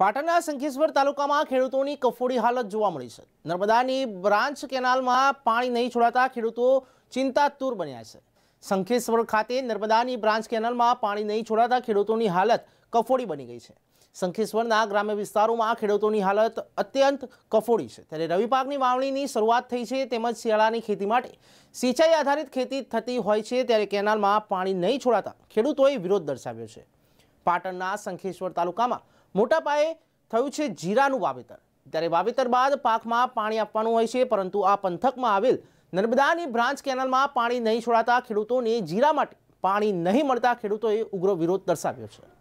પાટણના સંખેશ્વર તાલુકામાં ખેડૂતોની કફોડી હાલત જોવા મળી છે નર્મદાની બ્રાન્ચ કેનાલમાં પાણી નહીં છોડાતા ખેડૂતો ચિંતાતુર બન્યા છે શંખેશ્વર ખાતે નર્મદાની બ્રાન્ચ કેનાલમાં પાણી નહીં છોડાતા ખેડૂતોની હાલત કફોડી બની ગઈ છે શંખેશ્વરના ગ્રામ્ય વિસ્તારોમાં ખેડૂતોની હાલત અત્યંત કફોડી છે ત્યારે રવિપાકની વાવણીની શરૂઆત થઈ છે તેમજ શિયાળાની ખેતી માટે સિંચાઈ આધારિત ખેતી થતી હોય છે ત્યારે કેનાલમાં પાણી નહીં છોડાતા ખેડૂતોએ વિરોધ દર્શાવ્યો છે પાટણના શંખેશ્વર તાલુકામાં મોટા પાયે થયું છે જીરાનું વાવેતર ત્યારે વાવેતર બાદ પાકમાં પાણી આપવાનું હોય છે પરંતુ આ પંથકમાં આવેલ નર્મદાની બ્રાન્ચ કેનાલમાં પાણી નહીં છોડાતા ખેડૂતોને જીરા માટે પાણી નહીં મળતા ખેડૂતોએ ઉગ્ર વિરોધ દર્શાવ્યો છે